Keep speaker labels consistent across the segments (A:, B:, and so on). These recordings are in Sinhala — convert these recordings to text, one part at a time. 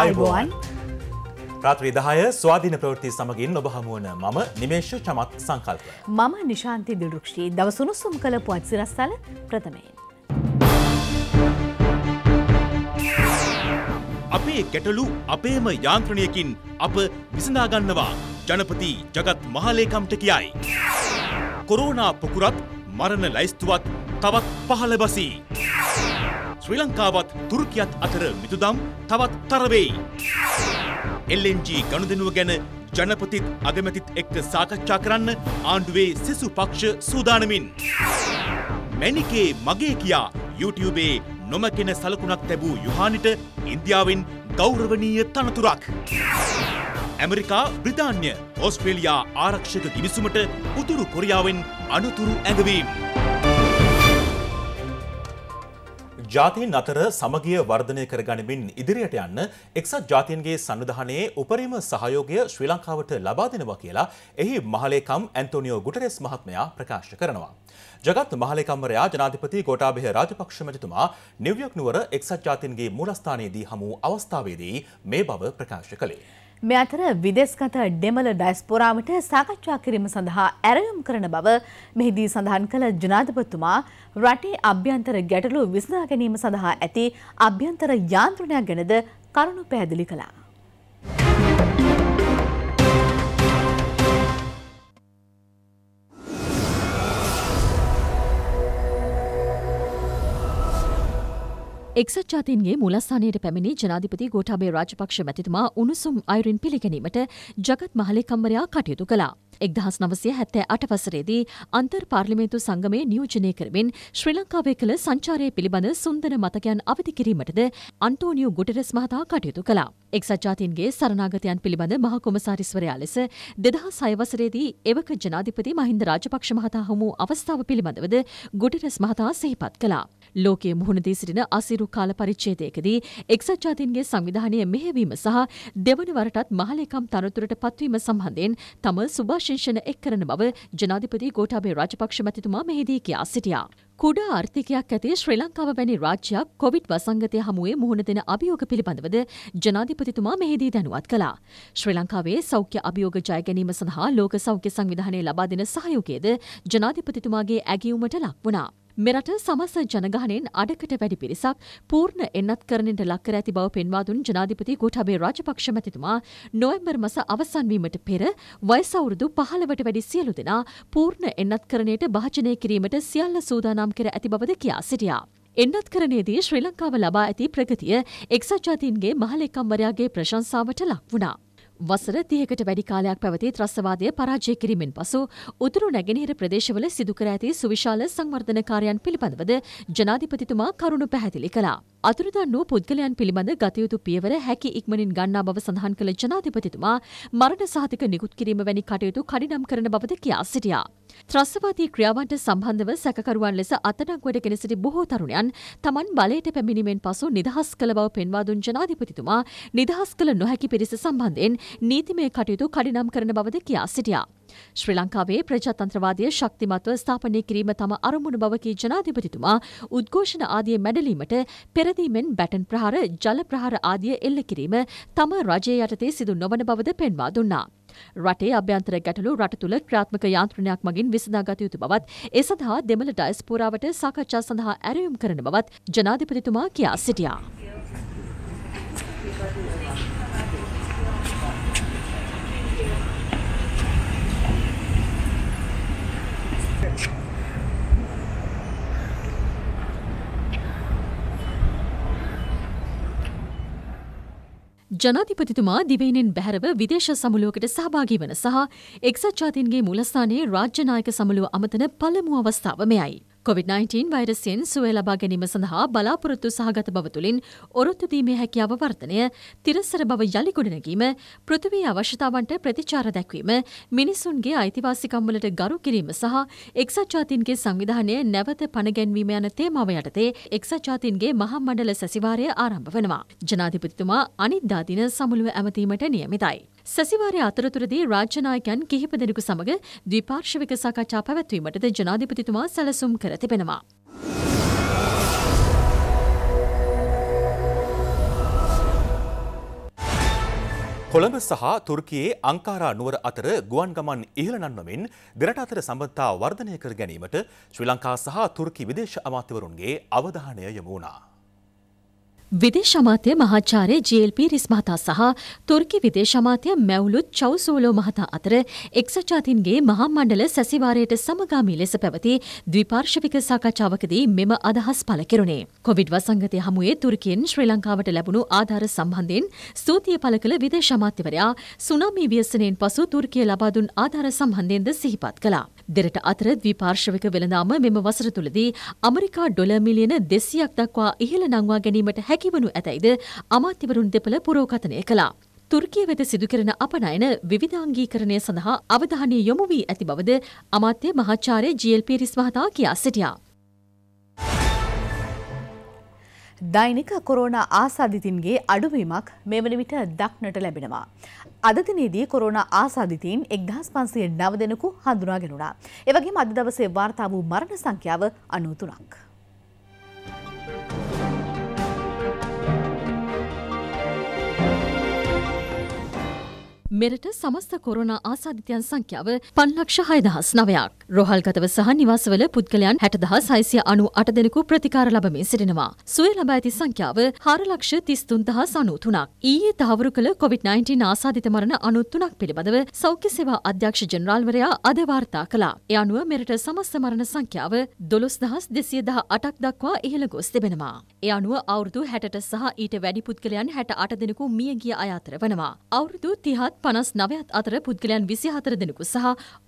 A: අයිබෝන් රාත්‍රී දහය ස්වාධීන ප්‍රවෘති සමගින් ඔබ හමුවන මම නිමේෂ චමත් සංකල්ප.
B: මම නිශාන්ති දිරුක්ෂී දවසුණුසුම් කළ පුවත්සිරස්ථල ප්‍රථමයෙන්.
A: අපේ ගැටලු අපේම යාන්ත්‍රණයකින් අප විසඳාගන්නවා ජනපති ජගත් මහලේකම්ට කියයි. කොරෝනා පොකුරත් මරණ ලැයිස්තුවත් තවත් පහළ බසී. ශ්‍රී ලංකාවත් තුර්කියත් අතර මිතුදම් තවත් තරවෙයි. LNG ගනුදෙනුව ගැන ජනපතිත් අගමැතිත් එක්ක සාකච්ඡා කරන්න ආණ්ඩුවේ සෙසු පක්ෂ සූදානමින්. මැනිකේ මගේ කියා YouTubeේ නොමැකෙන සලකුණක් තැබූ යුහානිට ඉන්දියාවෙන් ගෞරවනීය තනතුරක්. ඇමරිකා බ්‍රධාන්‍ය ඔස්ට්‍රේලයා ආරක්ෂක ගිවිසුමට උතුරු කොරියාවෙන් අනතුරු ඇඟවීම්. ජාතීන් අතර සමගිය වර්ධනය කරගනිමින් ඉදිරියට යන්න එක්සත් ජාතියන්ගේ සන්නධානයේ උපරිම සහයෝගය ශ්‍රී ලංකාවට ලබා දෙනවා කියලා එහි මහලේකම් ඇන්තෝනිියෝ ගුටරෙස් මහත්මයා ප්‍රකාශ කරනවා. ජගත් මහලේකම්වරයා ජනාධිපති ගෝටාබෙහ රාජපක්ෂ මැතිතුමා නිව්යොක් නුවර එක්සත් ජාතින්ගේ මූලස්ථානයේදී හමු අවස්ථාවේදී මේ බව ප්‍රකාශ කළේ.
B: මේ අතර විදේශගත ඩෙමල ඩයස්පොරාවට සාකච්ඡා කිරීම සඳහා ඇරයුම් කරන බව මෙහිදී සඳහන් කළ ජනාධිපතිතුමා රටේ අභ්‍යන්තර ගැටලු විසඳා ගැනීම සඳහා ඇති අභ්‍යන්තර යාන්ත්‍රණයක් ගැනද කරුණු පැහැදිලි කළා.
C: එක්සත් ජාතීන්ගේ මුලස්ථානයට පැමිණි ජනාධිපති ගෝඨාභය රාජපක්ෂ මැතිතුමා උණුසුම් අයුරින් පිළිගැනීමට ජගත් මහලේකම්වරයා කටයුතු කළා. 1978 වසරේදී අන්තර් පාර්ලිමේන්තු සංගමයේ නියෝජනය කරමින් ශ්‍රී ලංකාවේ කළ සංචාරය පිළිබඳ සුන්දර මතකයන් අවදි කිරීමටද අන්ටෝනියු ගුටෙරස් මහතා කටයුතු කළා. එක්සත් ජාතීන්ගේ සරණාගතයන් පිළිබඳ මහ කොමසාරිස්වරයා ලෙස 2006 වසරේදී එවක ජනාධිපති මහින්ද රාජපක්ෂ මහතා හමු අවස්ථාව පිළිබඳවද ගුටෙරස් මහතා සිහිපත් කළා. ලෝකයේ මුහුණදී සිටින අසිරු කාල පරිච්ඡේදයකදී එක්සත් ජාතීන්ගේ සංවිධානය මෙහෙවීම සහ දෙවන වරටත් මහලේකම් තනතුරට පත්වීම සම්බන්ධයෙන් තම සුභාශිංෂණ එක් කරන බව ජනාධිපති ගෝඨාභය රාජපක්ෂ මැතිතුමා මෙහිදී කියා සිටියා. කුඩා ආර්ථිකයක් ඇති ශ්‍රී ලංකාව වැනි රාජ්‍යයක් කොවිඩ් වසංගතය හමුවේ මුහුණ දෙන අභියෝග පිළිබඳවද ජනාධිපතිතුමා මෙහිදී දැනුවත් කළා. ශ්‍රී ලංකාවේ සෞඛ්‍ය අභියෝග ජය ගැනීම සඳහා ලෝක සෞඛ්‍ය සංවිධානය ලබා දෙන සහයෝගයද ජනාධිපතිතුමාගේ ඇගියුමට ලක් වුණා. මෙරට සමස්ත ජනගහනෙන් අඩකට වැඩි පිරිසක් පූර්ණ එන්නත් කරනට ලක්කර ඇති බව පෙන්වාදුන් ජනාධිපති ගොටබේ රාජපක්ෂ මැතිතුමා නොවැම්බර් මස අවසන්වීමට පෙර වයසවුරුදු පහළවට වැඩි සියලු දෙනා පූර්ණ එන්නත් කරණයට භාජනය කිරීමට සියල්ල සූදානම් කර ඇති බවද කියා සිටියා. එන්නත් කරණයේදී ශ්‍රී ලංකාව ලබා ඇති ප්‍රගතිය එක්සත් ජාතීන්ගේ මහලෙකම්වරයාගේ ප්‍රශංසාවට ලක් වුණා. වසර තියකට වැඩි කාලයක් පැවති ත්‍රස්වාදය පරාජය කිරීමෙන් පසු උතුරු නැගෙනහිර ප්‍රදේශවල සිදුකර ඇති සුවිශාල සංවර්ධනකාරයන් පිළිබඳවද ජනාධිපතිතුමා කරුණු පැහැදිලි කළා. අතුරුදන් වූ පුද්ගලයන් පිළිබඳ ගතයුතු පියවර හැකි ඉක්මනින් ගන්නා බව සඳහන් කළ ජනාධිපතිතුමා මරණ සහතික නිකුත් කිරීම වැනි කටයුතු කඩිනම් කරන බවද කියා සිටියා. ත්‍රස්වාදී ක්‍රියාවන්ට සම්බන්ධව සැකකරුවන් ලෙස අතඩංගුවට ගෙන සිටි බොහෝ තරුණයන් තමන් බලයට පැමිණීමෙන් පසු නිදහස් කළ බව පෙන්වා දුන් ජනාධිපතිතුමා නිදහස් කළ නොහැකි පිරිස සම්බන්ධයෙන් නීතිමය කටයුතු කඩිනම් කරන බවද කියා සිටියා. ශ්‍රී ලංකාවේ ප්‍රජාතන්ත්‍රවාදය ශක්තිමත්ව ස්ථාපනය කිරීම තම අරමුණ බව කී ජනාධිපතිතුමා උද්ඝෝෂණ ආදිය මැඩලීමට පෙරදීමෙන් බැටන් ප්‍රහාර ජල ප්‍රහාර ආදිය එල්ල කිරීම තම රජය යටතේ සිදු නොවන බවද පෙන්වා දුන්නා. රටේ අභ්‍යන්තර ගැටලු රට තුළ ක්‍රාත්මක යාන්ත්‍රණයක් මගින් විසඳාගත යුතු බවත් ඒ සඳහා දෙමළ ඩයස්පෝරාවට සාකච්ඡා සඳහා ඇරයුම් කරන බවත් ජනාධිපතිතුමා කියා සිටියා. ජනාධිපතිතුමා දිවයිනෙන් බැහැරව විදේශ සමුළුවකට සහභාගී වන සහ එක්සත් ජාතීන්ගේ මූලස්ථානයේ රාජ්‍යනායක සමුළුව අමතන පළමු අවස්ථාව මෙයයි. COVID-19 වෛරසයෙන් සුවය ලබා ගැනීම සඳහා බලාපොරොත්තු සහගත බව තුළින් ඔරොත්තු දීමේ හැකියාව වර්ධනය, තිරසර බව යලි ගොඩනැගීම, පෘථිවියේ අවශ්‍යතාවන්ට ප්‍රතිචාර දැක්වීම, මිනිසුන්ගේ අයිතිවාසිකම් වලට ගරු කිරීම සහ එක්සත් ජාතීන්ගේ සංවිධානය නැවත පණ ගැන්වීම යන තේමාව යටතේ එක්සත් ජාතීන්ගේ මහා මණ්ඩල සැසිවාරය ආරම්භ වෙනවා. ජනාධිපතිතුමා අනිද්දා දින සමුළුව ඇමතීමට නියමිතයි. සැසිවාරය අතරතුරදී රාජ්‍යනායකයන් කිහිප දෙනෙකු සමඟ ද්විපාර්ශවික සාකච්ඡා පැවැත්වීමටද ජනාධිපතිතුමා සැලසුම් කර තිබෙනවා.
A: කොළඹ සහ තුර්කයේ අංකාරා නුවර අතර ගුවන් ගමන් ඉහළ නන්වමින් දෙරට අතර සම්බන්ධතා වර්ධනය කර ගැනීමට ශ්‍රී ලංකා සහ තුර්කි විදේශ අමාත්‍යවරුන්ගේ අවධානය යොමු වුණා.
C: විදේශ අමාත්‍ය මහාචාර්ය ජේල්පී රිස් මහතා සහ තුර්කි විදේශ අමාත්‍ය මැවුලුත් චවුසෝලෝ මහතා අතර එක්සත් ජාතීන්ගේ මහා මණ්ඩල සැසිවාරයට සමගාමී ලෙස පැවති ද්විපාර්ශවික සාකච්ඡාවකදී මෙම අදහස් පළ කෙරුණේ. කොවිඩ් වසංගතය හමුවේ තුර්කියෙන් ශ්‍රී ලංකාවට ලැබුණු ආධාර සම්බන්ධයෙන් ස්තුතිය පළ කළ විදේශ අමාත්‍යවරයා සුනාමි ව්‍යසනයෙන් පසු තුර්කිය ලබා දුන් ආධාර සම්බන්ධයෙන්ද සිහිපත් කළා. දෙරට අතර ද්විපාර්ශවික වෙළඳාම මෙම වසර තුළදී අමරිකා ඩොල මිලියන දෙසියක් දක්වා ඉහළ නංවා ගැනීමට හැකිවනු ඇතැයිද අමාත්‍යවරුන් දෙපළ පුරෝකථනය කළා. තුර්කිය වෙත සිදුකරන අපනයන විවිධාංගීකරණය සඳහා අවධානය යොමු වී ඇති බවද අමාත්‍ය මහාචාරය ජියල්පිරිස් මහතා කියා සිටියා. දෛනික කොරෝණ
B: ආසාධිතින්ගේ අඩුවීමක් මෙවන විට දක්නට ලැබෙනවා. අදතිනේදී කොරෝණ ආසාධිතීන් එක්දහස් පන්සිය නව දෙනකු හඳුනා ගෙනුණා. එවගේ අද දවසේ වාර්තා වූ මරණ සංඛ්‍යාව අනූතුනක්.
C: මෙරට සමස්ත කොරෝනා ආසාධිතයන් සංඛ්‍යාව පන්ලක්ෂ හයදහස් නවයක්. රොහල්ගතව සහ නිවාසවල පුද්ගලයන් හැටදහස් හයිසිය අනු අට දෙනෙකු ප්‍රතිකාර ලබමින් සිටිනවා. සුවය ලබා ඇති සංඛ්‍යාව හාරලක්ෂ තිස්තුන්දහස් අනූතුනක්. ඊයේ තහවුරු කළ කොවිD-19 ආසාධිත මරණ අනුත්තුනක් පිළිබඳව සෞඛ්‍ය සේවා අධ්‍යක්ෂ ජනරාල්වරයා අද වාර්තා කළා. ඒ අනුව මෙරට සමස්ත මරණ සංඛ්‍යාව දොළොස් දහස් දෙසිය දහ අටක් දක්වා ඉහළ ගොස් තිබෙනවා. ඒ අනුව අවුරුදු හැටට සහ ඊට වැඩි පුද්ගලයන් හැට අට දෙනෙකු මියගිය අය අතර වනවා. අවුරුදු තිහත් පනස් නවයත් අතර පුද්ගලයන් විසි හතර දෙනෙකු සහ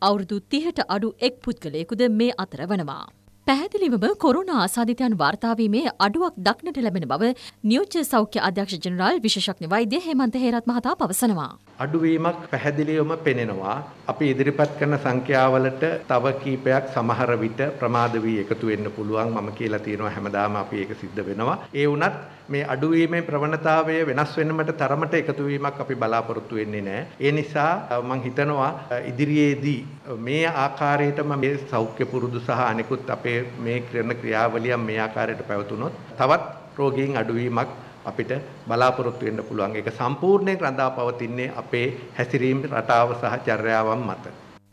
C: අවුරුදු තිහට අඩු එක් පුද්ගලයෙකුද මේ අතර වනවා. පැහැදිලිවම කොරුණා ආසාධිතයන් වාර්තාාවීමේ අඩුවක් දක්නට ලැබෙන බව නියෝජ්‍ය සෞඛ්‍ය අධ්‍යක්ෂ ජනරාල් විශෂක්ඥ වෛද්‍ය හේමන්ත හේරත් මහතා පවසනවා.
D: අඩුවීමක් පැහැදිලිවම පෙනෙනවා. අපි ඉදිරිපත් කරන සංඛ්‍යාවලට තව කීපයක් සමහර විට ප්‍රමාද වී එකතු වෙන්න පුළුවන් මම කියලා තියෙනවා හැමදාම අපි ඒක සිද්ධ වෙනවා. ඒ වුණත් මේ අඩුවීමේ ප්‍රවණතාවය වෙනස් වෙනමට තරමට එකතු වීමක් අපි බලාපොරොත්තු වෙන්නේ නැහැ. ඒ නිසා මම හිතනවා ඉදිරියේදී මේ ආකාරයටම මේ සෞඛ්‍ය පුරුදු සහ අනිකුත් අපේ මේ මේ කරන ක්‍රියාවලියන් මේ ආකාරයට පැවතුනොත් තවත් රෝගීන් අඩුවීමක් අපිට බලාපොරොත්තු වෙන්න පුළුවන්. ඒක සම්පූර්ණයෙන් රඳා පවතින්නේ අපේ හැසිරීම රටාව සහ චර්යාවන් මත.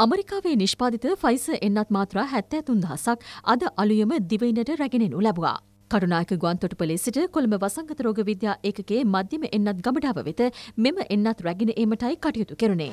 C: අමරිකාවේ නිෂ්පාදිත ෆයිස එන්නත් මාත්‍රා හැත්තෑ තුන්දහසක් අද අලුයම දිවයිනට රැගෙනෙනු ලැබවා. කරුණායක ගුවන්තොටුපලේ සිට කොළඹ වසංගත රෝග විද්‍යා ඒකගේ මධ්‍යම එන්නත් ගමඩාව වෙත මෙම එන්නත් රැගෙන ඒමටයි කටයුතු කෙරුණේ.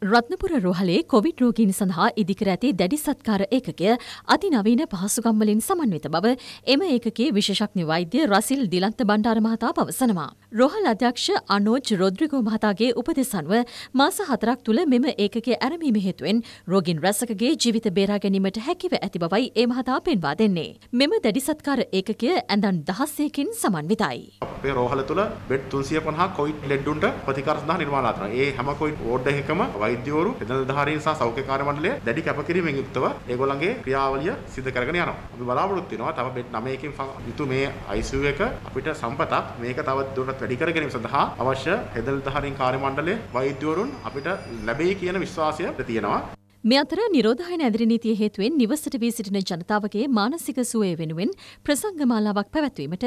C: රත්නපුර රෝහලේ කොවිඩ් රෝගීන් සඳහා ඉදිකර ඇති දැඩි සත්කාර ඒකකය අතිනවීන පහසුකම් වලින් සමන්විත බව එම ඒකකයේ විශේෂඥ වෛද්‍ය රසිල් දිලන්ත බණ්ඩාර මහතා පවසනවා. රෝහල් අධ්‍යක්ෂ අනෝජ් රොඩ්රිගෝ මහතාගේ උපදෙස් අනුව මාස හතරක් තුළ මෙම ඒකකයේ ඇරඹීම හේතුවෙන් රෝගීන් රැසකගේ ජීවිත බේරා ගැනීමට හැකිව ඇති බවයි ඒ මහතා පෙන්වා දෙන්නේ. මෙම දැඩි සත්කාර ඒකකය ඇඳන් දහසයකින් සමන්විතයි.
A: අපේ රෝහල තුළ බෙඩ් 350 කොවිඩ් ලෙඩ්ඩුන්ට ප්‍රතිකාර සඳහා නිර්මාණාත්මක. ඒ හැම කොවිඩ් වෝඩ් එකකම වෛද්‍යවරු වෙළඳධාරීන් සහ සෞඛ්‍යකාර මණ්ඩලය දැඩි කැපකිරීමෙන් යුක්තව ඒගොල්ලන්ගේ ක්‍රියාවලිය සිදු කරගෙන යනවා. අපි බලාපොරොත්තු වෙනවා තව බෙඩ් 9කින් යුතු මේ ICU එක අපිට සම්පතක් මේක තව දුරටත් වැඩි කර ගැනීම සඳහා අවශ්‍ය වෙළඳධාරීන් කාර්ය මණ්ඩලය වෛද්‍යවරුන් අපිට ලැබෙයි කියන විශ්වාසය තියෙනවා.
C: මේ අතර නිරෝධායන ඇදිරි නීතිය හේතුවෙන් නිවසට වී සිටින ජනතාවගේ මානසික සුවය වෙනුවෙන් ප්‍රසංගමාලාවක් පැවැත්වීමට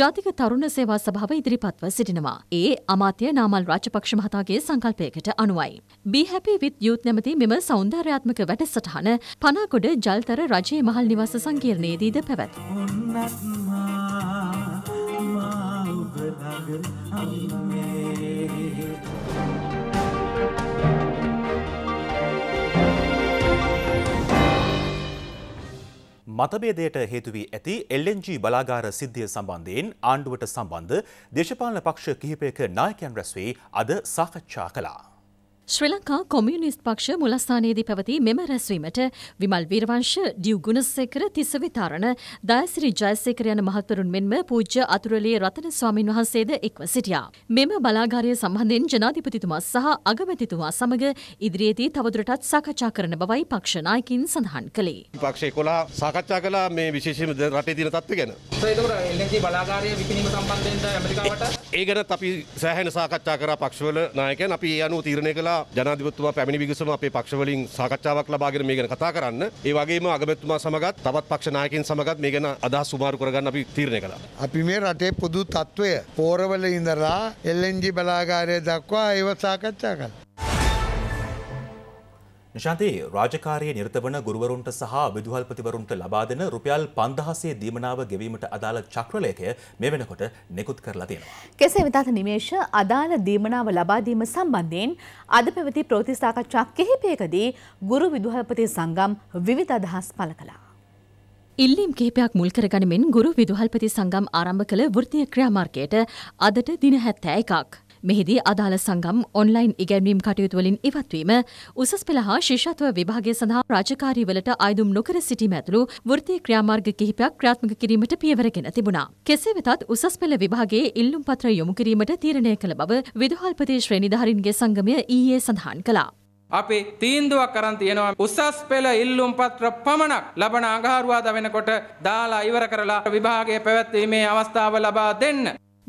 C: ජාතික තරුණ සේවා සභාව ඉදිරිපත්ව සිටිනවා. ඒ අමාත්‍ය නාමල් රාජපක්ෂ මහතාගේ සංකල්පයකට අනුවයි. Be Happy with Youth නැමැති මෙම සෞන්දර්යාත්මක වැඩසටහන පනාගොඩ ජල්තර රජයේ මහල් නිවාස සංකීර්ණයේදීද පැවැත්.
A: මතභේදයට හේතුවී ඇති LNG බලාගාර සිද්ධිය සම්බන්ධයෙන් ආණ්ඩුවට සම්බන්ධ දේශපාලන පක්ෂ කිහිපයක නායකයන් රැස්වී අද සාකච්ඡා කළා.
C: ශ්‍රී ලංකා කොමියුනිස්ට් පක්ෂ මුලස්ථානයේදී පැවති මෙම රැස්වීමට විමල් වීරවංශ, ඩියු ගුණසේකර, තිස්ස විතාරණ, දයසිරි ජයසේකර යන මහත්වරුන් මෙන්ම පූජ්‍ය අතුරුලියේ රතන ස්වාමින් වහන්සේද එක්ව සිටියා. මෙම බලාගාරය සම්බන්ධයෙන් ජනාධිපතිතුමා සහ අගමැතිතුමා සමග ඉදිරියේදී තවදුරටත් සාකච්ඡා කරන බවයි පක්ෂ නායකින් සඳහන් කළේ.
D: පක්ෂ 11 සාකච්ඡා කළා මේ විශේෂම රටේ තියෙන තත්ත්ව ගැන. එතකොට බලාගාරය විකිණීම සම්බන්ධයෙන් ඇමරිකාවට ඒ ගැනත් අපි සෑහෙන සාකච්ඡා කරා පක්ෂවල නායකයන් අපි ඒ අනුව තීරණය කළා සඳහා ජනාධිපතිතුමා පැමිණි විගසම අපේ පක්ෂවලින් සාකච්ඡාවක් ලබාගෙන මේ ගැන කතා කරන්න. ඒ වගේම අගමැතිතුමා සමගත් තවත් පක්ෂ නායකයන් සමගත් මේ ගැන අදහස් සුමාරු කරගන්න අපි තීරණය කළා.
E: අපි මේ රටේ පොදු තත්ත්වය පෝරවල ඉඳලා LNG බලාගාරය දක්වා ඒව
D: සාකච්ඡා කළා.
A: නිශාන්තේ රාජකාරයේ නිරත වන ගුරුවරුන්ට සහ විදුහල්පතිවරුන්ට ලබා දෙන රුපියල් 5000 දීමනාව ගෙවීමට අදාළ චක්‍රලේඛය මේ වෙනකොට නිකුත් කරලා තියෙනවා.
B: කෙසේ වෙතත් නිමේෂ අදාළ දීමනාව ලබා දීම සම්බන්ධයෙන් අද පැවති ප්‍රවෘත්ති සාකච්ඡා කිහිපයකදී ගුරු විදුහල්පති සංගම්
C: විවිධ අදහස් පළ කළා. ඉල්ලීම් කිහිපයක් මුල් කරගනිමින් ගුරු විදුහල්පති සංගම් ආරම්භ කළ වෘත්තීය ක්‍රියාමාර්ගයට අදට දින 71ක් මෙහිදී අදාළ සංගම් ඔන්ලයින් ඉගැන්වීම් කටයුතුවලින් ඉවත්වීම උසස් පෙළ හා ශිෂ්‍යත්ව විභාගය සඳහා රාජකාරීවලට අයදුම් නොකර සිටීම ඇතුළු වෘත්තීය ක්‍රියාමාර්ග කිහිපයක් ක්‍රියාත්මක කිරීමට පියවරගෙන තිබුණා. කෙසේ වෙතත් උසස් පෙළ විභාගයේ ඉල්ලුම් පත්‍ර යොමු කිරීමට තීරණය කළ බව විදුහල්පති ශ්‍රේණිධාරින්ගේ සංගමය ඊයේ සඳහන් කළා.
D: අපි තීන්දුවක් කරන් තියෙනවා උසස් පෙළ ඉල්ලුම් පත්‍ර පමණක් ලබන අඟහරුවාද වෙනකොට දාලා ඉවර කරලා විභාගය පැවැත්වීමේ අවස්ථාව ලබා දෙන්න.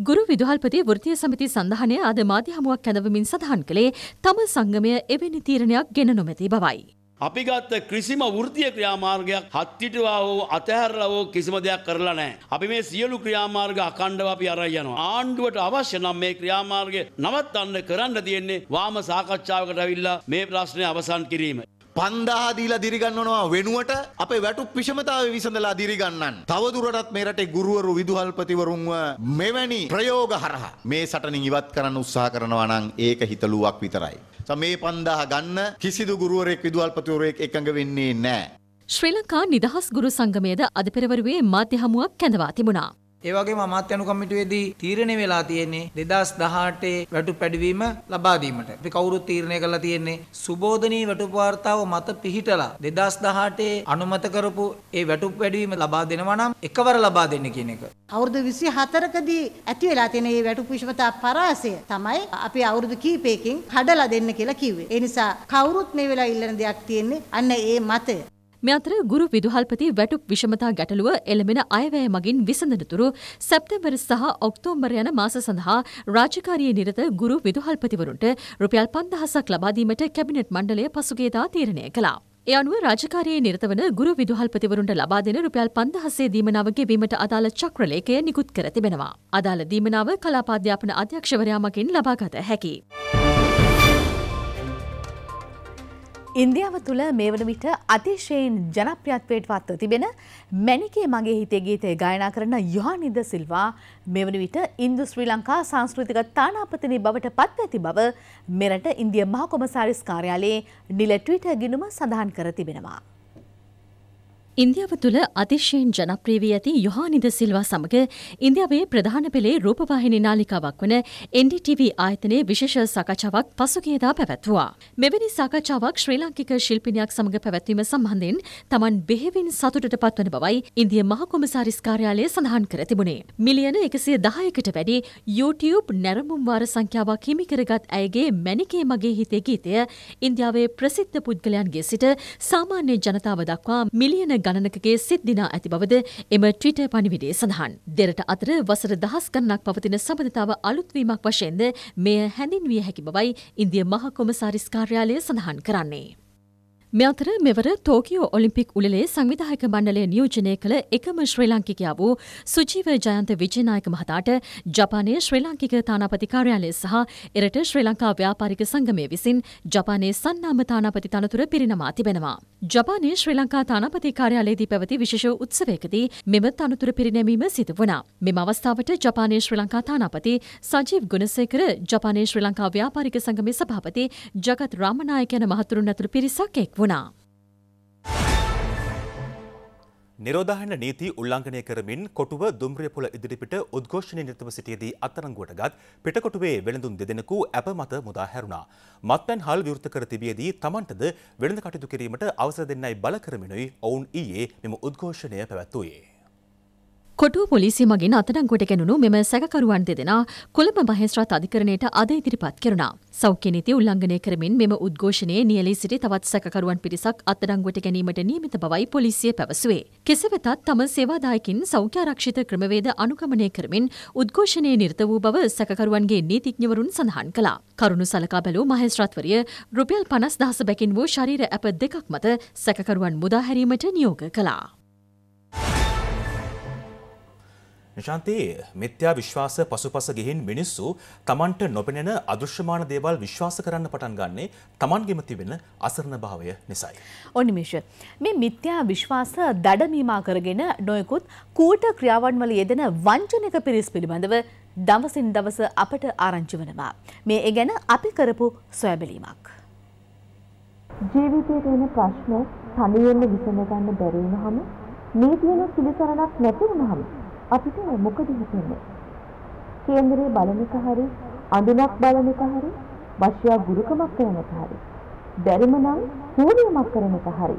C: ගුරු විදුහල්පති වෘතිය සමිති සඳහනය අද මාධ්‍ය හමුවක් කැඳවමින් සඳහන් කළේ තම සංගමය එවැනි තීරණයක් ගෙන නොමැති බවයි.
D: අපි ගත්ත කිසිම වෘතිය ක්‍රියාමාර්ගයක් හත්තිටවා වූ අතහැරලා වූ කිසිම දෙයක් කරලා නැහැ. අපි මේ සියලු ක්‍රියාමාර්ග අඛණ්ඩව අපි අරන් යනවා. ආණ්ඩුවට අවශ්‍ය නම් මේ ක්‍රියාමාර්ගය නවත්තන්න කරන්න තියෙන්නේ වාම සාකච්ඡාවකට අවිල්ලා මේ ප්‍රශ්නය අවසන් කිරීම.
E: පන්දාහ දීලා දිරිගන්නනවා වෙනුවට අපේ වැටුප් විෂමතාවය විසඳලා දිරිගන්නන්. තවදුරටත් මේ රටේ ගුරුවරු විදුහල්පතිවරුන්ව මෙවැනි ප්‍රයෝග හරහා මේ සටනින් ඉවත් කරන්න උත්සාහ කරනවා නම් ඒක හිතලුවක් විතරයි. මේ 5000 ගන්න කිසිදු ගුරුවරයෙක් විදුහල්පතිවරයෙක් එකඟ වෙන්නේ නැහැ.
C: ශ්‍රී ලංකා නිදහස් ගුරු සංගමයේද අද පෙරවරුවේ මාධ්‍ය හමුවක් කැඳවා තිබුණා.
E: ඒ වගේම අමාත්‍යනු කමිටුවේදී තීරණය වෙලා තියෙන්නේ 2018 වැටුපැඩවීම ලබා දීමට. අපි කවුරුත් තීරණය කරලා තියෙන්නේ සුබෝධනී වැටුප වාර්තාව මත පිහිටලා 2018 අනුමත කරපු ඒ වැටුපැඩවීම ලබා දෙනවා නම් එකවර ලබා දෙන්න කියන එක.
C: අවුරුදු 24කදී ඇති වෙලා තියෙන මේ වැටුප විෂමතා පරාසය තමයි අපි අවුරුදු කීපයකින් හඩලා දෙන්න කියලා කිව්වේ. ඒ නිසා කවුරුත් මේ වෙලාව ඉල්ලන දෙයක් තියෙන්නේ අන්න ඒ මතය. මේ අතර ගුරු විදුහල්පති වැටුප් විෂමතා ගැටලුව එළඹෙන අයවැය මගින් විසඳනතුරු සැප්තැම්බර් සහ ඔක්තෝබර් යන මාස සඳහා රාජකාරියේ නිරත ගුරු විදුහල්පතිවරුන්ට රුපියල් 5000ක් ලබා දීමට කැබිනට් මණ්ඩලය පසුගියදා තීරණය කළා. ඒ අනුව රාජකාරයේ නිරතවන ගුරු විදුහල්පතිවරුන්ට ලබා දෙන රුපියල් 5000 දීමනාව ගෙවීමට අදාළ චක්‍රලේඛය නිකුත් කර තිබෙනවා. අදාළ දීමනාව කලාපාධ්‍යාපන අධ්‍යක්ෂවරයා මගින් ලබාගත හැකියි. ඉන්දියාව තුළ මේ වන විට අතිශයෙන්
B: ජනප්‍රියත්වයට පත්ව තිබෙන මැනිකේ මගේ හිතේ ගීතය ගායනා කරන යොහනිද සිල්වා මේ වන විට ඉන්දු ශ්‍රී ලංකා සංස්කෘතික තානාපතිනි බවට පත්ව ඇති බව මෙරට ඉන්දිය මහකොමසාරිස් කාර්යාලයේ නිල ට්විට ගිනුම සඳහන් කර තිබෙනවා.
C: ඉන්දියාව තුළ අතිශයෙන් ජනප්‍රිය වී ඇති යොහානිද සිල්වා සමග ඉන්දියාවේ ප්‍රධාන පෙළේ රූපවාහිනී නාලිකාවක් වන NDTV ආයතනයේ විශේෂ සාකච්ඡාවක් පසුගියදා පැවැත්වුවා. මෙවැනි සාකච්ඡාවක් ශ්‍රී ලාංකික ශිල්පිනියක් සමග පැවැත්වීම සම්බන්ධයෙන් තමන් බෙහෙවින් සතුටට පත්වන බවයි ඉන්දිය මහකොමසාරිස් කාර්යාලය සඳහන් කර තිබුණේ. මිලියන එකසිය දහයකට වැඩි YouTube නැරඹුම්වාර සංඛ්‍යාවක් හිමි කරගත් ඇයගේ මැනිකේ මගේ හිතේ ගීතය ඉන්දියාවේ ප්‍රසිද්ධ පුද්ගලයන්ගේ සිට සාමාන්‍ය ජනතාව දක්වා මිලියන ගණනකගේ සිත් දිනා ඇති බවද එම ට්විට පණිවිඩේ සඳහන්. දෙරට අතර වසර දහස් ගණනක් පවතින සබඳතාව අලුත්වීමක් වශයෙන්ද මෙය හැඳින්විය හැකි බවයි ඉන්දිය මහ කොමසාරිස් කාර්යාලය සඳහන් කරන්නේ. මෙ අතර මෙවර තෝකියෝ ඔලිම්පික් උළෙලේ සංවිධායක මණ්ඩලය නියෝජනය කළ එකම ශ්‍රී ලාංකිකයා වූ සුජීව ජයන්ත විජයනායක මහතාට ජපානයේ ශ්‍රී ලාංකික තානාපති කාර්යාලය සහ එරට ශ්‍රී ලංකා ව්‍යාපාරික සංගමය විසින් ජපානයේ සන්නාම තානාපති තනතුර පිරිනමා තිබෙනවා. ජපානයේ ශ්‍රී ලංකා තානාපති කාර්යාලයේදී පැවති විශේෂ උත්සවයකදී මෙම තනතුර පිරිනැමීම සිදු වුණා. මෙම අවස්ථාවට ජපානයේ ශ්‍රී ලංකා තානාපති සජීව් ගුණසේකර ජපානයේ ශ්‍රී ලංකා ව්‍යාපාරික සංගමේ සභාපති ජගත් රාමනායක යන මහතුරුන් ඇතුළු පිරිසක් එක් වුණා. වුණා.
A: නිරෝධායන නීති උල්ලංඝනය කරමින් කොටුව දුම්රියපොළ ඉදිරිපිට උද්ඝෝෂණය නිරතව සිටියේදී අත්අඩංගුවටගත් පිටකොටුවේ වෙළඳුන් දෙදෙනෙකු ඇප මත මුදා හැරුණා. මත්පැන් හල් විවෘත කර තිබියදී තමන්ටද වෙළඳ කටයුතු කිරීමට අවසර දෙන්නයි බල කරමිනුයි ඔවුන් ඊයේ මෙම උද්ඝෝෂණය පැවැත්වුයේ.
C: කොටුව පොලිසිය මගින් අතඩංගුවට ගැනුණු මෙම සැකකරුවන් දෙදෙනා කොළඹ මහේස්ත්‍රාත් අධිකරණයට අද ඉදිරිපත් කෙරුණා. සෞඛ්‍ය නීති උල්ලංඝනය කරමින් මෙම උද්ඝෝෂණයේ නියැලී සිටි තවත් සැකකරුවන් පිරිසක් අත්අඩංගුවට ගැනීමට නියමිත බවයි පොලිසිය පැවසුවේ. කෙසේ වෙතත් තම සේවාදායකින් සෞඛ්‍ය ආරක්ෂිත ක්‍රමවේද අනුගමනය කරමින් උද්ඝෝෂණයේ නිරත වූ බව සැකකරුවන්ගේ නීතිඥවරුන් සඳහන් කළා. කරුණු සලකා බැලූ මහේස්ත්‍රාත්වරිය රුපියල් 50000 බැකින් වූ ශරීර ඇප දෙකක් මත සැකකරුවන් මුදා හැරීමට නියෝග කළා.
A: නිශාන්තයේ මිත්‍යා විශ්වාස පසුපස ගිහින් මිනිස්සු තමන්ට නොපෙනෙන අදෘශ්‍යමාන දේවල් විශ්වාස කරන්න පටන් ගන්නේ තමන්ගෙම තිබෙන අසරණ භාවය නිසායි.
B: ඔන්න මිෂ මේ මිත්‍යා විශ්වාස දඩමීමා කරගෙන නොයෙකුත් කූට ක්‍රියාවන් වල යෙදෙන වංචනික පිරිස් පිළිබඳව දවසින් දවස අපට ආරංචි වෙනවා. මේ ගැන අපි කරපු සොයබැලීමක්.
C: ජීවිතයේ තියෙන ප්‍රශ්න තනියෙන් විසඳ ගන්න බැරි වුණාම මේ තියෙන පිළිසරණක් නැති වුණාම අපිට මොකද හිතෙන්නේ? කේන්දරේ බලන එක හරි, අඳුනක් බලන එක හරි, වශ්‍යා ගුරුකමක් කරන එක හරි, බැරිම නම් හෝනියමක් කරන එක හරි.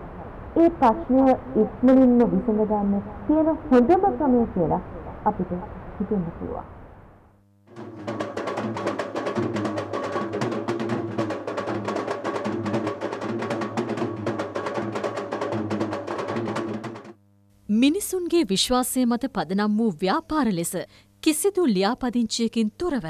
C: ඒ ප්‍රශ්නය ඉක්මනින්ම විසඳ ගන්න තියෙන හොඳම ක්‍රමය කියලා අපිට හිතෙන්න පුළුවන්. මිනිසුන්ගේ විශ්වාසය මත පදනම් වූ ව්‍යාපාර ලෙස කිසිදු ලියාපදිංචියකින් තොරව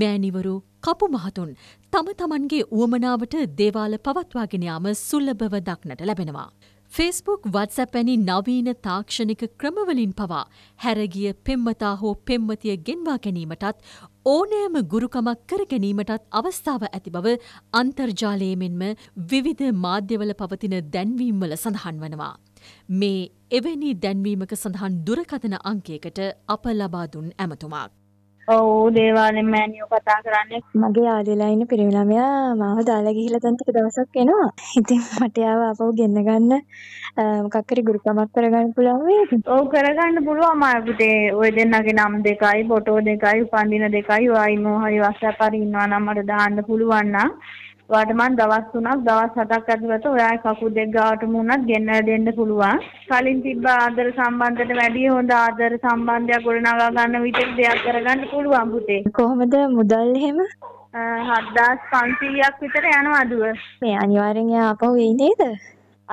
C: මෑණිවරු කපු මහතුන් තම තමන්ගේ වුවමනාවට දේවාල පවත්වාගෙනයාම සුල්ලභව දක්නට ලැබෙනවා. ෆෙස්බුක් වත්සැපැනි නවීන තාක්ෂණික ක්‍රමවලින් පවා හැරගිය පෙම්මතා හෝ පෙම්මතිය ගෙන්වා ගැනීමටත් ඕනෑම ගුරුකමක් කර ගැනීමටත් අවස්ථාව ඇති බව අන්තර්ජාලයමෙන්ම විවිධ මාධ්‍යවල පවතින දැන්වීම්වල සඳහන් වනවා. මේ එවැනි දැන්වීමක සඳහන් දුරකථන අංකයකට අප ලබා දුන් ඇමතුමාක්. ඔව් දේවාලෙන් මෑනියෝ කතා කරන්නේ මගේ ආදෙලා ඉන්න පිරිමි ළමයා මාව දාලා ගිහිලා දැන් ටික දවසක් එනවා. ඉතින් මට ආව ආපහු ගෙන්න ගන්න මොකක් හරි ගුරුකමක් කරගන්න පුළුවන් වේද? ඔව් කරගන්න පුළුවන් මා පුතේ. ওই දෙන්නගේ නම්
B: දෙකයි, ෆොටෝ දෙකයි, උපන්දින දෙකයි, වයිමෝ හරි WhatsApp හරි ඉන්නවා නම් මට දාන්න පුළුවන් නම් ඔයාට මම දවස් 3ක් දවස් 7ක් ඇතුළත ඔයාගේ කකුල් දෙක ගාවට මුණත් ගෙන්නලා දෙන්න පුළුවන්. කලින් තිබ්බ ආදර සම්බන්ධයට වැඩිය හොඳ ආදර සම්බන්ධයක් ගොඩනගා ගන්න
C: විදිහට දෙයක් කරගන්න පුළුවන් පුතේ. කොහොමද මුදල් එහෙම? 7500ක් විතර යනවා අදුව. මේ අනිවාර්යෙන් එයා ආපහු එයි නේද?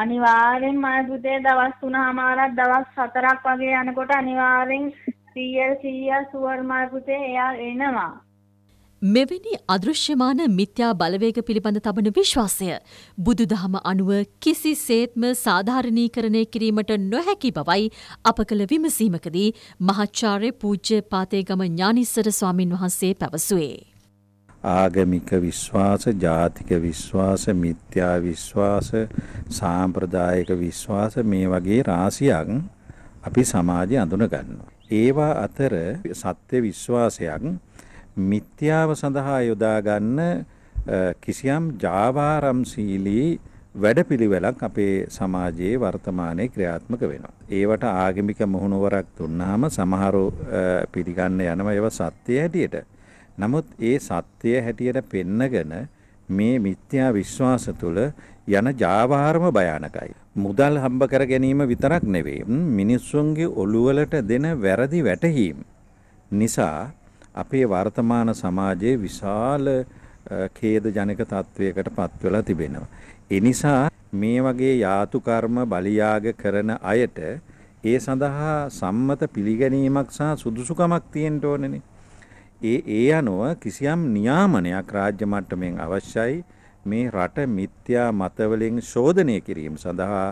C: අනිවාර්යෙන් මම
B: පුතේ දවස් 3මාරක් දවස් 4ක් වගේ යනකොට අනිවාර්යෙන් 100 100 සුවර් මාර්ගුතේ එයා එනවා.
C: මෙවැනි අදෘශ්‍යමාන මිත්‍යා බලවේග පිළිබඳ තබන විශ්වාසය බුදුදහම අනුව කිසිසේත්ම සාධාරණීකරණය කිරීමට නොහැකි බවයි අප කළ විමසීමකදී මහාචාර්ය පූජ්‍ය පාතේගම ඥානිස්සර ස්වාමින් වහන්සේ පැවසුවේ.
E: ආගමික විශ්වාස, ජාතික විශ්වාස, මිත්‍යා විශ්වාස, සාම්ප්‍රදායික විශ්වාස මේ වගේ රාශියක් අපි සමාජයේ අඳුන ගන්නවා. ඒවා අතර සත්‍ය විශ්වාසයක් මිත්‍යාව සඳහා යොදා ගන්න කිසියම් ජාවාරම්ශීලී වැඩපිළිවෙලක් අපේ සමාජයේ වර්තමානයේ ක්‍රියාත්මක වෙනවා. ඒවට ආගමික මුහුණුවරක් දුන්නාම සමහරු පිළිගන්න යනවා ඒවා සත්‍ය හැටියට. නමුත් ඒ සත්‍ය හැටියට පෙන්නගෙන මේ මිත්‍යා විශ්වාස තුළ යන ජාවාරම භයානකයි. මුදල් හම්බ කර ගැනීම විතරක් නෙවෙයි. මිනිස්සුන්ගේ ඔළුවලට දෙන වැරදි වැටහීම් නිසා අපේ වර්තමාන සමාජයේ විශාල ඛේද ජනක තත්වයකට පත් වෙලා තිබෙනවා. ඒ නිසා මේ වගේ යාතු කර්ම බලියාග කරන අයට ඒ සඳහා සම්මත පිළිගැනීමක් සහ සුදුසුකමක් තියෙන්න ඕනනේ. ඒ ඒ අනුව කිසියම් නියාමනයක් රාජ්‍ය මට්ටමෙන් අවශ්‍යයි. මේ රට මිත්‍යා මතවලින් ශෝධනය කිරීම සඳහා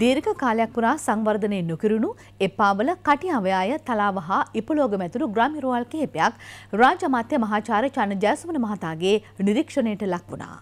B: දීර්ඝ කාලයක් පුරා සංවර්ධනය නොකිරුණු එපාවල කටිඅවයාය තලාව හා ඉපලෝග මැතුරු ග්‍රාමිරුවල් කිහිපයක් රාජ්‍ය
C: අමාත්‍ය මහාචාර්ය චන්න ජයසුමන මහතාගේ නිරීක්ෂණයට ලක් වුණා.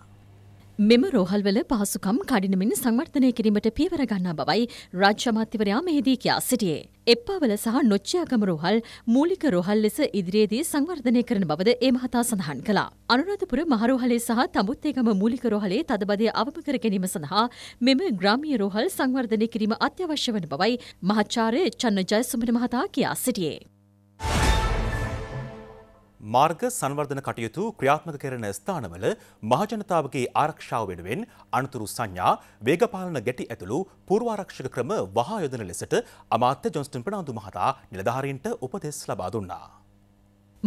C: මෙම රෝහල්වල පහසුකම් කඩිනමින් සංවර්ධනය කිරීමට පියවර ගන්නා බවයි රාජ්‍ය අමාත්‍යවරයා මෙහිදී කියා සිටියේ. එප්පාවල සහ නොච්චයාගම රෝහල් මූලික රෝහල් ලෙස ඉදිරියේදී සංවර්ධනය කරන බවද ඒ මහතා සඳහන් කළා. අනුරාධපුර මහරෝහලේ සහ තඹුත්තේගම මූලික රෝහලේ තදබදය අවම කර ගැනීම සඳහා මෙම ග්‍රාමීය රෝහල් සංවර්ධනය කිරීම අත්‍යවශ්‍ය වන බවයි මහාචාර්ය චන්න ජයසුමන මහතා කියා සිටියේ.
A: මාර්ග සංවර්ධන කටයුතු ක්‍රියාත්මක කරන ස්ථානවල මහජනතාවගේ ආරක්ෂාව වෙනුවෙන් අනතුරු සංඥා වේගපාලන ගැටි ඇතුළු පූර්වාරක්ෂක ක්‍රම වහා යොදන ලෙසට අමාත්‍ය ජොන්ස්ටන් ප්‍රනාන්දු මහතා නිලධාරීන්ට උපදෙස් ලබා දුන්නා.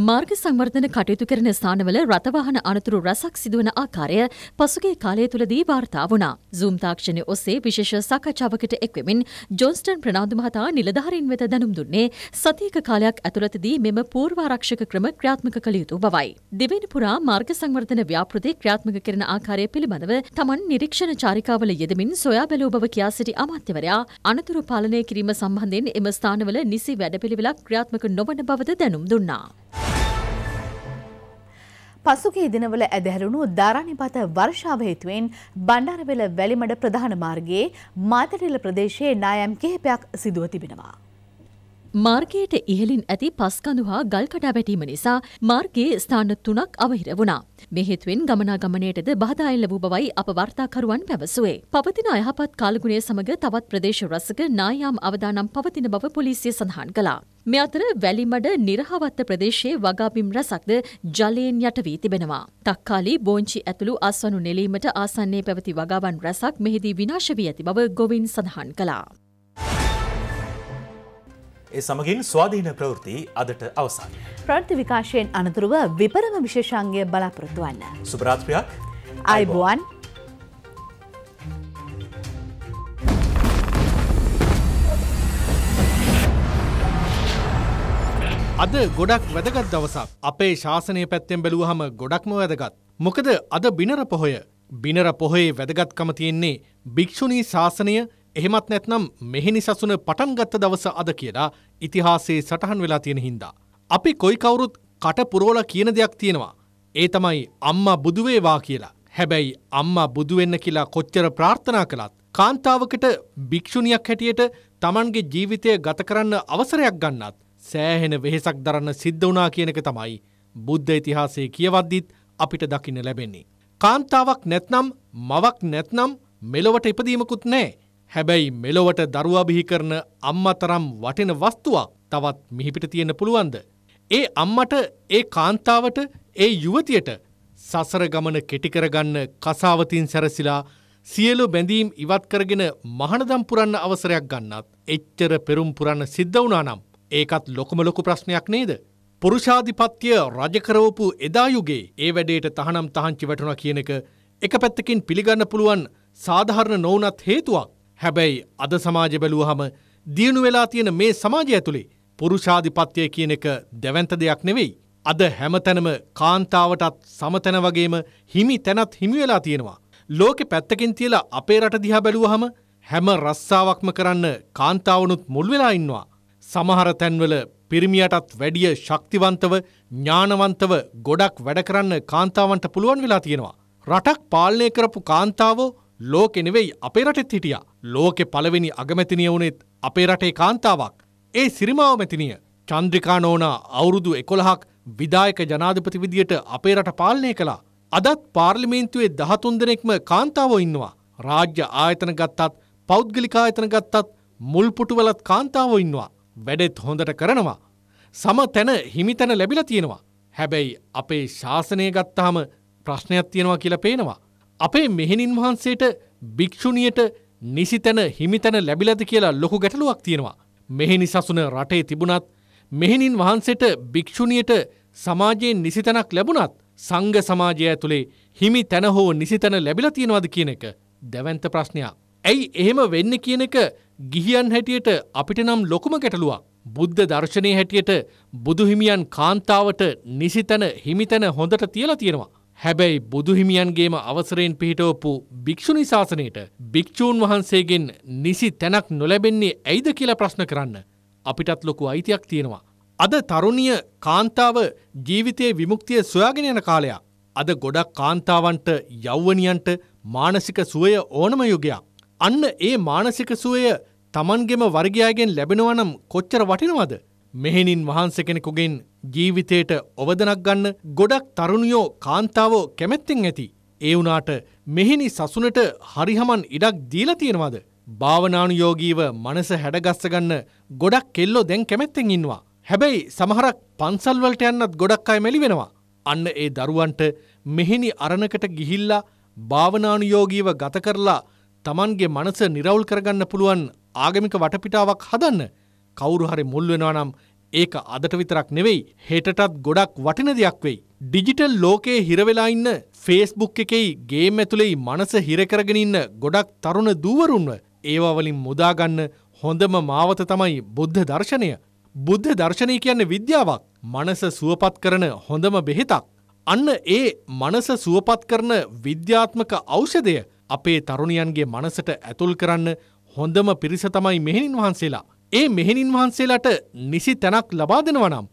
C: මාර්ග සංවර්ධන කටයුතු කරන ස්ථානවල රථවාහන අනතුරු රැසක් සිදුවන ආකාරය පසුගිය කාලය තුලදී වාර්තා වුණා. Zoom තාක්ෂණය ඔස්සේ විශේෂ සාකච්ඡාවකට එක්වෙමින් ජොන්ස්ටන් ප්‍රනාන්දු මහතා නිලධාරීන් වෙත දැනුම් දුන්නේ සතියක කාලයක් ඇතුළතදී මෙම පූර්වාරක්ෂක ක්‍රම ක්‍රියාත්මක කළ යුතු බවයි. දිවෙන පුරා මාර්ග සංවර්ධන ව්‍යාපෘති ක්‍රියාත්මක කරන ආකාරය පිළිබඳව තමන් නිරීක්ෂණ චාරිකාවල යෙදමින් සොයා බැලූ බව කියා සිටි අමාත්‍යවරයා අනතුරු පාලනය කිරීම සම්බන්ධයෙන් එම ස්ථානවල නිසි වැඩපිළිවෙලක් ක්‍රියාත්මක නොවන බවද දැනුම් දුන්නා.
B: පසුගිය දිනවල ඇදහැරුණු ධාරානිපාත වර්ෂාව හේතුවෙන් බණ්ඩාරවෙල වැලිමඩ ප්‍රධාන මාර්ගයේ මාතටිල ප්‍රදේශයේ නායම් කිහිපයක් සිදුව තිබෙනවා.
C: මාර්ගයට ඉහලින් ඇති පස්කඳු හා ගල් කඩා වැටීම නිසා මාර්ගයේ ස්ථාන තුනක් අවහිර වුණා. මෙහෙතුවෙන් ගමනාගමනයටද බාධා එල්ල වූ බවයි අප වාර්තාකරුවන් පැවසුවේ. පවතින අයහපත් කාලගුණය සමග තවත් ප්‍රදේශ රසක නායාම් අවදානම් පවතින බව පොලිසිය සඳහන් කළා. මේ අතර වැලිමඩ නිරහවත්ත ප්‍රදේශයේ වගාබිම් රසක්ද ජලයෙන් යට වී තිබෙනවා. තක්කාලි බෝංචි ඇතුළු අස්වනු නෙලීමට ආසන්නයේ පැවති වගාවන් රසක් මෙහිදී විනාශ වී ඇති බව ගොවින් සඳහන් කළා.
A: ඒ සමගින් ස්වාධීන ප්‍රවෘති අදට අවසාන.
C: ප්‍රාර්ථ විකාශයෙන් අනතුරුව
B: විපරම විශේෂංගය බලාපොරොත්තු වන්න.
A: සුභරාත්‍රයක්
B: අයිබෝන්.
D: අද ගොඩක් වැදගත් දවසක් අපේ ශාසනය පැත්තෙන් බැලූහම ගොඩක්ම වැදගත්. මොකද අද බිනර පොහොය බිනර පොහොයේ වැදගත්කම තියෙන්නේ භික්‍ෂුණී ශාසනය එහෙමත් නැත්නම් මෙහෙනි සසුන පටන්ගත්ත දවස අද කියලා ඉතිහාසේ සටහන් වෙලා තියෙන හින්දා. අපි කොයි කවුරුත් කට පුරෝල කියන දෙයක් තියෙනවා. ඒ තමයි අම්මා බුදුවේවා කියලා. හැබැයි අම්මා බුදුවෙන්න කියලා කොච්චර ප්‍රාර්ථනා කළත්. කාන්තාවකට භික්‍ෂුණියක් හැටියට තමන්ගේ ජීවිතය ගත කරන්න අවසරයක් ගන්නත්. සෑහෙන වෙහෙසක් දරන්න සිද්ධ වනා කියනක තමයි. බුද්ධ ඉතිහාසේ කියවද්දිත් අපිට දකින්න ලැබෙන්නේ. කාන්තාවක් නැත්නම් මවක් නැත්නම් මෙලොවට ඉපදීමකුත් නෑ. හැබැයි මෙලොවට දරුවා බිහි කරන අම්මතරම් වටින වස්තුවක් තවත් මිහිපිට තියෙන පුළුවන්ද. ඒ අම්මට ඒ කාන්තාවට ඒ යුවතියට සසර ගමන කෙටිකරගන්න කසාවතින් සැරසිලා සියලු බැඳීම් ඉවත් කරගෙන මහනදම් පුරන්න අවසරයක් ගන්නත් එච්චර පෙරුම් පුරන්න සිද්ධ වුණානම් ඒකත් ලොකම ලොකු ප්‍රශ්නයක් නේද. පුරුෂාධිපත්‍ය රජකරවපු එදායුගේ ඒ වැඩේට තහනම් තහංචි වැටුණ කියනක එක පැත්තකින් පිළිගන්න පුළුවන් සාධහරණ නොවනත් හේතුවක්. හැබැයි අද සමාජ බැලුවහම දියුණු වෙලා තියෙන මේ සමාජය ඇතුළේ පුරුෂාධිපත්‍යය කියන එක දැවන්ත දෙයක් නෙවෙයි. අද හැමතැනම කාන්තාවටත් සමතැන වගේම හිමි තැනත් හිමිවෙලා තියෙනවා. ලෝකෙ පැත්තකින් තියලා අපේ රට දිහා බැලුවහම හැම රස්සාවක්ම කරන්න කාන්තාවනුත් මුල් වෙලා ඉන්නවා. සමහර තැන්වල පිරිමියටත් වැඩිය ශක්තිවන්තව ඥානවන්තව ගොඩක් වැඩ කරන්න කාන්තාවන්ට පුළුවන් වෙලා තියෙනවා. රටක් පාලනය කරපු කාන්තාවෝ ලෝකෙ නෙවෙයි අපේ රටෙත් හිටියා. ලෝකෙ පළවෙනි අගමැතිනිය වුණෙත් අපේ රටේ කාන්තාවක්. ඒ සිරිමාව මැතිනිය චන්ද්‍රිකා නෝනා අවුරුදු එකොළහක් විදායක ජනාධපති විදියට අපේ රට පාලනය කළා. අදත් පාර්ලිමේන්තුවේ දහතුන් දෙනෙක්ම කාන්තාවෝ ඉන්නවා. රාජ්‍ය ආයතන ගත්තත් පෞද්ගලික ආයතන ගත්තත් මුල්පුටුවලත් කාන්තාවෝ ඉන්නවා. වැඩෙත් හොඳට කරනවා. සම තැන හිමිතැන ලැබිලා තියෙනවා. හැබැයි අපේ ශාසනය ගත්තාම ප්‍රශ්නයක් තියෙනවා කියලා පේනවා. අපේ මෙහෙණින් වහන්සේට භික්‍ෂුණියට නිසිතැන හිමිතැන ලැබිලද කියලා ලොකු ගැටලුවක් තියෙනවා. මෙහිනි සසුන රටේ තිබුණත් මෙහිනින් වහන්සේට භික්‍ෂුණියට සමාජයෙන් නිසිතැනක් ලැබුණත් සංග සමාජය ඇතුළේ හිමි තැන හෝ නිසිතැන ලැබිලා තියෙනවාද කියන එක දැවන්ත ප්‍රශ්නයක්. ඇයි එහෙම වෙන්න කියන එක ගිහියන් හැටියට අපිට නම් ලොකුම ගැටලුවක්. බුද්ධ දර්ශනය හැටියට බුදුහිමියන් කාන්තාවට නිසිතැන හිමිතැන හොඳට තියලා තියෙනවා. හැබැයි බුදුහිමියන්ගේම අවසරයෙන් පිහිටවපු භික්‍ෂුණි ශාසනයට භික්‍ෂූන් වහන්සේගෙන් නිසි තැනක් නොලැබෙන්නේ ඇයිද කියලා ප්‍රශ්න කරන්න. අපිටත් ලොකු අයිතියක් තියෙනවා. අද තරුණිය කාන්තාව ජීවිතයේ විමුක්තිය සොයාගෙන යන කාලයක්. අද ගොඩක් කාන්තාවන්ට යෞවනියන්ට මානසික සුවය ඕනම යුගයක්. අන්න ඒ මානසික සුවය තමන්ගෙම වර්ගයාගෙන් ලැබෙනවනම් කොච්චර වටිනවද. මෙහෙණින් වහන්ස කෙනෙකුගෙන් ජීවිතයට ඔවදනක් ගන්න ගොඩක් තරුණියෝ කාන්තාවෝ කැමැත්තෙන් ඇති. ඒ වුණාට මෙහිනි සසුනට හරිහමන් ඉඩක් දීලා තියෙනවද? භාවනානුයෝගීව මනස හැඩගස්ස ගන්න ගොඩක් කෙල්ලෝ දැන් කැමැත්තෙන් ඉන්නවා. හැබැයි සමහරක් පන්සල්වලට යන්නත් ගොඩක් අය මැලි වෙනවා. අන්න ඒ දරුවන්ට මෙහෙනි අරණකට ගිහිල්ලා භාවනානුයෝගීව ගත කරලා තමන්ගේ මනස නිරවුල් කරගන්න පුළුවන් ආගමික වටපිටාවක් හදන්න. කවුරු හරි මුල් වෙනවා නම් ඒක අදට විතරක් නෙවෙයි හෙටටත් ගොඩක් වටින දෙයක් වෙයි. ඩිජිටල් ලෝකයේ හිරවෙලා ඉන්න ෆේස්බුක් එකෙයි ගේම් ඇතුළෙයි මනස හිරකරගෙන ඉන්න ගොඩක් තරුණ දූවරුන්ව ඒවා වලින් මුදාගන්න හොඳම මාවත තමයි බුද්ධ දර්ශනය. බුද්ධ දර්ශනය කියන්නේ විද්‍යාවක්. මනස සුවපත් කරන හොඳම බෙහෙතක්. අන්න ඒ මනස සුවපත් කරන විද්‍යාත්මක ඖෂධය අපේ තරුණියන්ගේ මනසට ඇතුල් කරන්න හොඳම පිරිස තමයි මෙහෙණින් වහන්සේලා. ඒ මෙහෙණින් වහන්සේලාට නිසි තැනක් ලබා දෙනවා නම්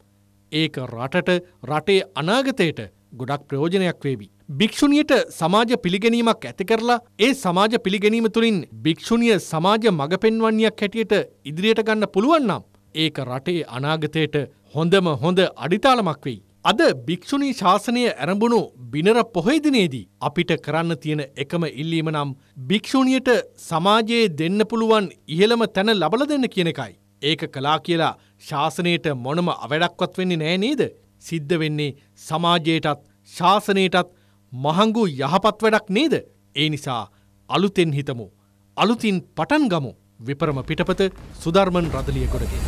D: ඒක රටට රටේ අනාගතයට ගොඩක් ප්‍රයෝජනයක් වේවි. භික්‍ෂුණියට සමාජ පිළිගැනීමක් ඇති කරලා ඒ සමාජ පිළිගැනීම තුළින් භික්‍ෂුණිය සමාජ මඟ පෙන්වන්නයක් හැටියට ඉදිරියට ගන්න පුළුවන්නම් ඒක රටේ අනාගතයට හොඳම හොඳ අඩිතාලමක් වෙයි. අද භික්‍ෂුණී ශාසනය ඇරඹුණු බිනර පොහේදිනේදී. අපිට කරන්න තියෙන එකම ඉල්ලීම නම් භික්‍ෂූණියට සමාජයේ දෙන්න පුළුවන් ඉහළම තැන ලබල දෙන්න කියන එකයි. ඒක කලා කියලා ශාසනයට මොනම අවැඩක්වත් වෙන්නේ නෑ නේද. සිද්ධ වෙන්නේ සමාජයටත් ශාසනයටත් මහංගු යහපත් වැඩක් නේද. ඒ නිසා අලුතෙන් හිතමු. අලුතින් පටන් ගමු විපරම පිටපත සුධර්මන් රදලිය ගොඩගෙන.